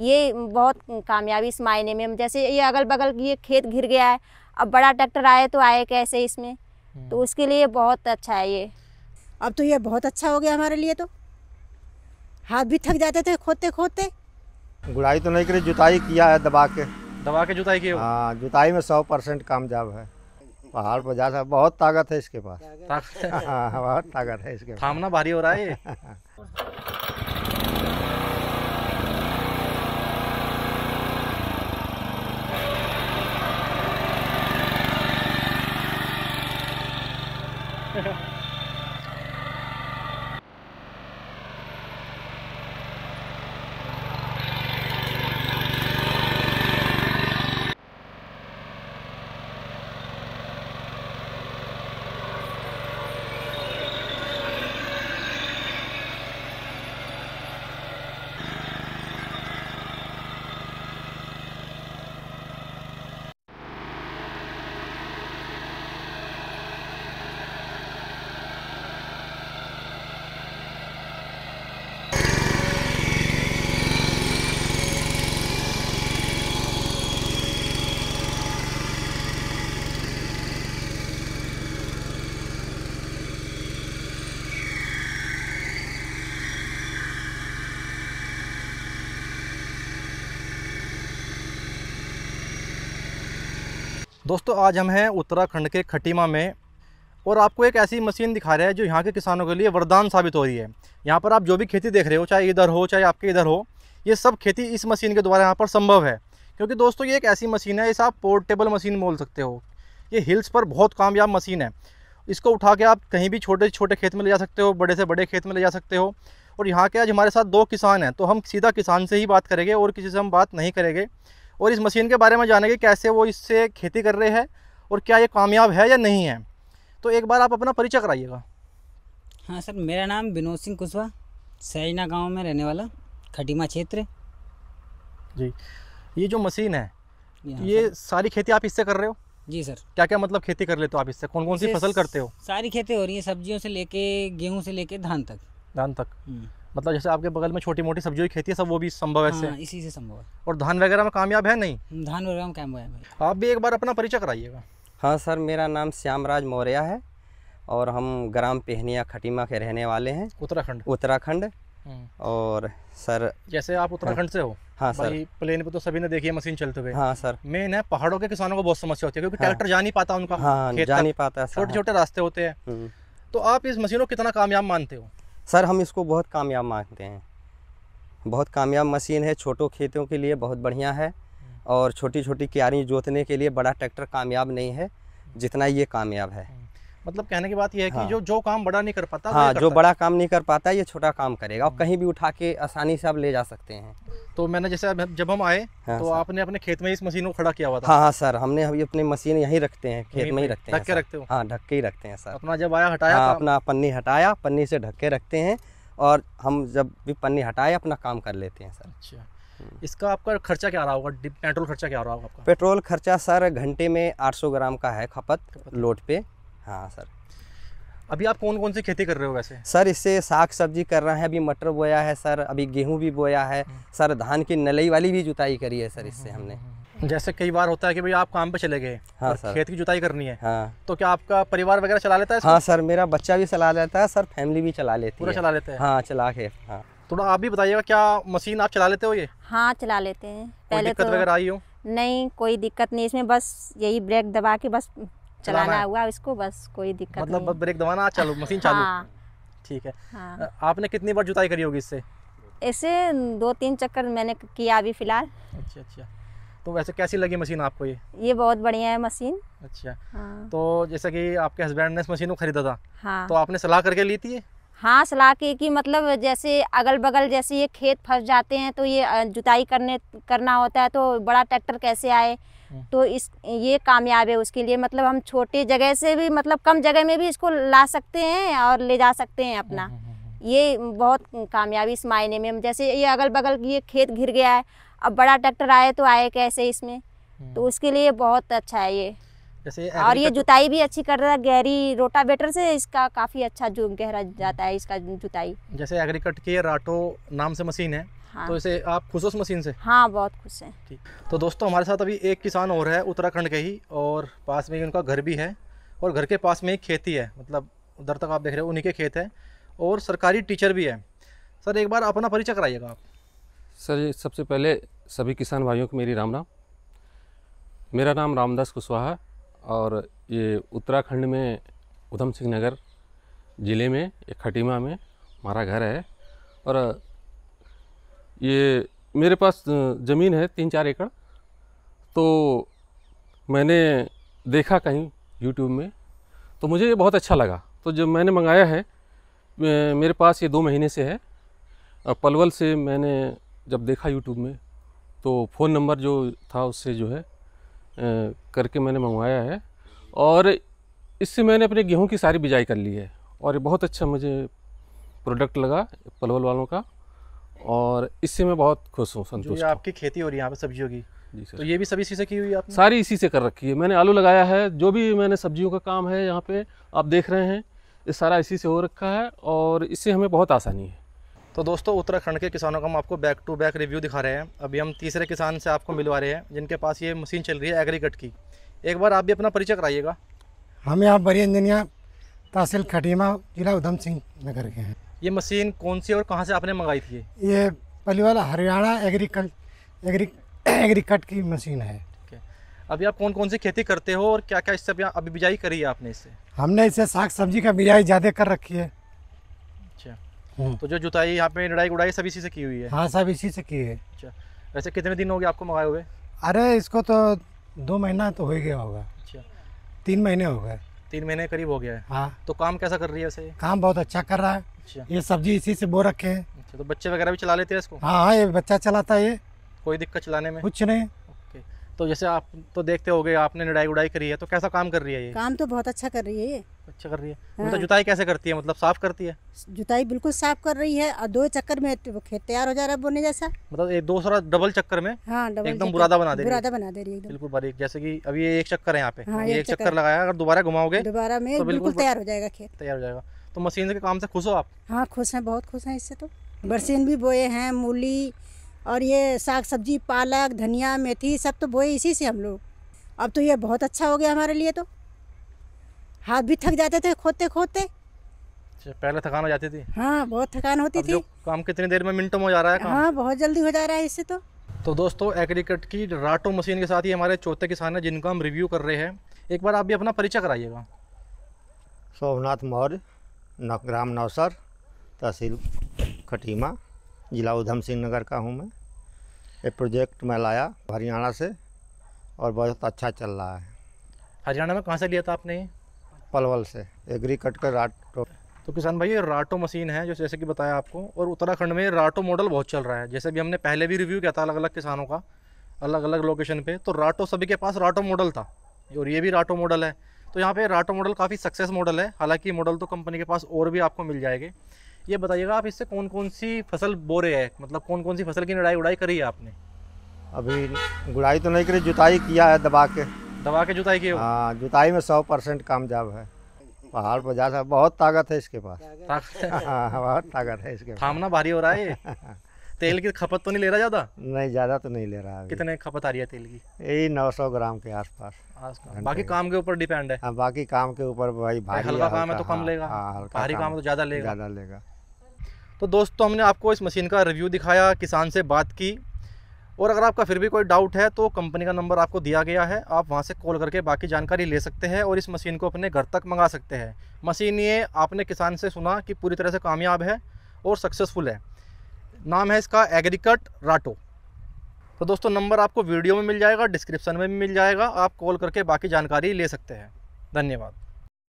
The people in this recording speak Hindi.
ये बहुत कामयाबी इस मायने में जैसे ये अगल बगल ये खेत घिर गया है अब बड़ा ट्रैक्टर आए तो आए कैसे इसमें तो हम्म। उसके लिए बहुत अच्छा है ये अब तो ये बहुत अच्छा हो गया हमारे लिए तो हाथ भी थक जाते थे खोदते खोदते गुड़ाई तो नहीं करी जुताई किया है दबा के दबा के जुताई की हाँ जुताई में सौ परसेंट कामयाब है पहाड़ पर जा बहुत ताकत है इसके पास ताकत हाँ, बहुत ताकत है इसके थामना भारी हो रहा है दोस्तों आज हम हैं उत्तराखंड के खटीमा में और आपको एक ऐसी मशीन दिखा रहे हैं जो यहाँ के किसानों के लिए वरदान साबित हो रही है यहाँ पर आप जो भी खेती देख रहे हो चाहे इधर हो चाहे आपके इधर हो ये सब खेती इस मशीन के द्वारा यहाँ पर संभव है क्योंकि दोस्तों ये एक ऐसी मशीन है इसे आप पोर्टेबल मशीन बोल सकते हो ये हिल्स पर बहुत कामयाब मशीन है इसको उठा के आप कहीं भी छोटे छोटे खेत में ले जा सकते हो बड़े से बड़े खेत में ले जा सकते हो और यहाँ के आज हमारे साथ दो किसान हैं तो हम सीधा किसान से ही बात करेंगे और किसी से हम बात नहीं करेंगे और इस मशीन के बारे में जानेंगे कैसे वो इससे खेती कर रहे हैं और क्या ये कामयाब है या नहीं है तो एक बार आप अपना परिचय कराइएगा हाँ सर मेरा नाम विनोद सिंह कुशवा सैना गांव में रहने वाला खटीमा क्षेत्र जी ये जो मशीन है हाँ ये सारी खेती आप इससे कर रहे हो जी सर क्या क्या मतलब खेती कर लेते हो आप इससे कौन कौन सी फसल करते हो सारी खेती हो रही है सब्जियों से लेके गेहूँ से लेके धान तक धान तक हम्म। मतलब जैसे आपके बगल में छोटी मोटी सब्जियों की खेती है सब वो भी संभव है हाँ, इसी से संभव है और धान वगैरह में कामयाब है नहीं धान वगैरह में कामयाब है आप भी एक बार अपना परिचय कराइएगा हाँ सर मेरा नाम श्यामराज मौर्या है और हम ग्राम पेहनिया खटीमा के रहने वाले हैं उत्तराखंड उत्तराखंड हम्म। और सर जैसे आप उत्तराखंड से हो हाँ सर प्लेन पे तो सभी ने देखी है मशीन चलते हुए हाँ सर मेन है पहाड़ों के किसानों को बहुत समस्या होती है क्योंकि हाँ। ट्रैक्टर जा नहीं पाता उनका हाँ, जा नहीं पाता छोटे छोटे रास्ते होते हैं हम्म। तो आप इस मशीनों को कितना कामयाब मानते हो सर हम इसको बहुत कामयाब मानते हैं बहुत कामयाब मशीन है छोटों खेतों के लिए बहुत बढ़िया है और छोटी छोटी क्यारी जोतने के लिए बड़ा ट्रैक्टर कामयाब नहीं है जितना ये कामयाब है मतलब कहने की बात यह है हाँ। कि जो जो काम बड़ा नहीं कर पाता हाँ जो बड़ा काम नहीं कर पाता ये छोटा काम करेगा और हम्म। कहीं भी उठा के आसानी से आप ले जा सकते हैं तो मैंने जैसे जब हम आए हाँ, तो आपने अपने खेत में इस मशीन को खड़ा किया हुआ था हाँ, हाँ सर हमने अभी अपनी मशीन यही रखते हैं खेत में ही रखते हैं रखते हो हाँ ढक के ही रखते हैं सर अपना जब आया हटाया हाँ, अपना पन्नी हटाया पन्नी से ढक के रखते हैं और हम जब भी पन्नी हटाए अपना काम कर लेते हैं सर अच्छा हम्म। इसका आपका खर्चा क्या रहा होगा पेट्रोल खर्चा क्या रहा होगा आपका पेट्रोल खर्चा सर घंटे में 800 ग्राम का है खपत लोड पे हाँ सर अभी आप कौन कौन सी खेती कर रहे हो वैसे सर इससे साग सब्जी कर रहे हैं अभी मटर बोया है सर अभी गेहूं भी बोया है हम्म। सर धान की नलई वाली भी जुताई करी है सर हम्म, इससे हम्म, हमने जैसे कई बार होता है कि भाई आप काम पे चले गए हाँ, सर, खेत की जुताई करनी है हाँ, तो क्या आपका परिवार वगैरह चला लेता है हाँ सर मेरा बच्चा भी चला लेता है सर फैमिली भी चला लेती पूरा चला लेते हैं हाँ चला के हाँ थोड़ा आप भी बताइएगा क्या मशीन आप चला लेते हो ये हाँ चला लेते हैं पहले दिक्कत तो वगैरह आई हो नहीं कोई दिक्कत नहीं इसमें बस यही ब्रेक दबा के बस चलाना हुआ इसको बस कोई दिक्कत मतलब नहीं। ब्रेक दबाना चालू मशीन चालू हाँ, ठीक है हाँ, आपने कितनी बार जुताई करी होगी इससे ऐसे दो तीन चक्कर मैंने किया अभी फिलहाल अच्छा अच्छा तो वैसे कैसी लगी मशीन आपको ये ये बहुत बढ़िया है मशीन अच्छा हाँ। तो जैसे कि आपके हस्बैंड ने इस मशीन को खरीदा था हाँ। तो आपने सलाह करके ली थी हाँ सलाह की कि मतलब जैसे अगल बगल जैसे ये खेत फंस जाते हैं तो ये जुताई करने करना होता है तो बड़ा ट्रैक्टर कैसे आए तो इस ये कामयाब है उसके लिए मतलब हम छोटे जगह से भी मतलब कम जगह में भी इसको ला सकते हैं और ले जा सकते हैं अपना हम्म, हम्म, हम्म, ये बहुत कामयाबी इस मायने में जैसे ये अगल बगल ये खेत घिर गया है अब बड़ा ट्रैक्टर आए तो आए कैसे इसमें तो उसके लिए बहुत अच्छा है ये जैसे और ये जुताई भी अच्छी कर रहा है गहरी रोटावेटर से इसका काफ़ी अच्छा जो गहरा जाता है इसका जुताई जैसे एग्रीकट की राटो नाम से मशीन है हाँ। तो इसे आप खुश हो मशीन से हाँ बहुत खुश है तो दोस्तों हमारे साथ अभी एक किसान और है उत्तराखंड के ही और पास में ही उनका घर भी है और घर के पास में ही खेती है मतलब उधर तक आप देख रहे हो उन्हीं के खेत है और सरकारी टीचर भी है सर एक बार अपना परिचय कराइएगा आप सर सबसे पहले सभी किसान भाइयों को मेरी राम राम मेरा नाम रामदास कुशवाहा और ये उत्तराखंड में उधम सिंह नगर ज़िले में एक खटीमा में हमारा घर है और ये मेरे पास ज़मीन है तीन चार एकड़ तो मैंने देखा कहीं यूट्यूब में तो मुझे ये बहुत अच्छा लगा तो जब मैंने मंगाया है मेरे पास ये दो महीने से है पलवल से मैंने जब देखा यूट्यूब में तो फ़ोन नंबर जो था उससे जो है करके मैंने मंगवाया है और इससे मैंने अपने गेहूं की सारी बिजाई कर ली है और ये बहुत अच्छा मुझे प्रोडक्ट लगा पलवल वालों का और इससे मैं बहुत खुश हूँ संतुष्ट आपकी खेती हो रही है यहाँ पर सब्जियों की जी सर तो ये भी सभी इसी से की हुई आपने? सारी इसी से कर रखी है मैंने आलू लगाया है जो भी मैंने सब्जियों का काम है यहाँ पे आप देख रहे हैं ये सारा इसी से हो रखा है और इससे हमें बहुत आसानी है तो दोस्तों उत्तराखंड के किसानों का हम आपको बैक टू बैक रिव्यू दिखा रहे हैं अभी हम तीसरे किसान से आपको मिलवा रहे हैं जिनके पास ये मशीन चल रही है एग्रीकट की एक बार आप भी अपना परिचय कराइएगा हम यहाँ बड़ी इंजनिया तहसील खटीमा जिला उधम सिंह नगर के हैं ये मशीन कौन सी और कहाँ से आपने मंगाई थी ये पहली वाला हरियाणा एग्रीकल एग्री एग्रीकट की मशीन है अभी आप कौन कौन सी खेती करते हो और क्या क्या इससे अभी, अभी बिजाई करी है आपने इससे हमने इससे साग सब्जी का बिजाई ज़्यादा कर रखी है अच्छा हम्म। तो जो जुताई यहाँ पे लड़ाई गुड़ाई सब इसी से की हुई है हाँ सब इसी से की है अच्छा वैसे कितने दिन हो गए आपको मंगाए हुए अरे इसको तो दो महीना तो हो गया होगा अच्छा तीन महीने हो गए तीन महीने करीब हो गया है हाँ तो काम कैसा कर रही है काम बहुत अच्छा कर रहा है अच्छा ये सब्जी इसी से बो रखे है अच्छा, तो बच्चे वगैरह भी चला लेते हैं इसको हाँ हाँ ये बच्चा चलाता है ये कोई दिक्कत चलाने में कुछ नहीं तो जैसे आप तो देखते हो आपने निड़ाई उड़ाई करी है तो कैसा काम कर रही है ये काम तो बहुत अच्छा कर रही है ये अच्छा कर रही है हाँ। तो जुताई कैसे करती है मतलब साफ करती है जुताई बिल्कुल साफ कर रही है और दो चक्कर में तो खेत तैयार हो जा रहा है बोने जैसा मतलब एक दूसरा डबल चक्कर में हाँ, एकदम बुरादा बना दे बुरादा बना दे रही है बिल्कुल बारीक जैसे की अभी एक चक्कर है यहाँ पे हाँ, एक चक्कर लगाया अगर दोबारा घुमाओगे दोबारा में तो बिल्कुल तैयार हो जाएगा खेत तैयार हो जाएगा तो मशीन के काम से खुश हो आप हाँ खुश है बहुत खुश है इससे तो बरसीन भी बोए हैं मूली और ये साग सब्जी पालक धनिया मेथी सब तो बोए इसी से हम लोग अब तो ये बहुत अच्छा हो गया हमारे लिए तो हाथ भी थक जाते थे खोदते खोदते अच्छा, पहले थकान हो जाती थी हाँ बहुत थकान होती थी काम कितनी देर में मिनटों में हो जा रहा है काम। हाँ बहुत जल्दी हो जा रहा है इससे तो तो दोस्तों एग्रीकट की राटो मशीन के साथ ही हमारे चौथे किसान हैं जिनका हम रिव्यू कर रहे हैं एक बार आप भी अपना परिचय कराइएगा सोमनाथ मौर्य ग्राम नौसर तहसील खटीमा जिला उधम सिंह नगर का हूँ मैं ये प्रोजेक्ट मैं लाया हरियाणा से और बहुत अच्छा चल रहा है हरियाणा में कहाँ से लिया था आपने पलवल से एग्री कट कर राटो तो किसान भाई ये राटो मशीन है जो जैसे कि बताया आपको और उत्तराखंड में राटो मॉडल बहुत चल रहा है जैसे भी हमने पहले भी रिव्यू किया था अलग अलग किसानों का अलग अलग लोकेशन पे तो राटो सभी के पास राटो मॉडल था और ये भी राटो मॉडल है तो यहाँ पे राटो मॉडल काफ़ी सक्सेस मॉडल है हालांकि मॉडल तो कंपनी के पास और भी आपको मिल जाएंगे ये बताइएगा आप इससे कौन कौन सी फसल बो रहे हैं मतलब कौन कौन सी फसल की लड़ाई उड़ाई करी है आपने अभी गुड़ाई तो नहीं करी जुताई किया है दबा के दबा के जुताई की हाँ जुताई में सौ परसेंट कामयाब है पहाड़ पर जा बहुत ताकत है इसके पास हाँ, हाँ, बहुत ताकत है इसके थामना भारी हो रहा है तेल की खपत तो नहीं ले रहा ज़्यादा नहीं ज़्यादा तो नहीं ले रहा है कितने खपत आ रही है तेल की यही 900 ग्राम के आसपास बाकी काम के ऊपर डिपेंड है हाँ, बाकी काम के ऊपर भाई भारी हल्का काम है तो कम लेगा भारी काम तो ज़्यादा लेगा ज़्यादा लेगा तो दोस्तों हमने आपको इस मशीन का रिव्यू दिखाया किसान से बात की और अगर आपका फिर भी कोई डाउट है तो कंपनी का नंबर आपको दिया गया है आप वहाँ से कॉल करके बाकी जानकारी ले सकते हैं और इस मशीन को अपने घर तक मंगा सकते हैं मशीन ये आपने किसान से सुना कि पूरी तरह से कामयाब है और सक्सेसफुल है नाम है इसका एग्रीकट राटो तो दोस्तों नंबर आपको वीडियो में मिल जाएगा डिस्क्रिप्शन में भी मिल जाएगा आप कॉल करके बाकी जानकारी ले सकते हैं धन्यवाद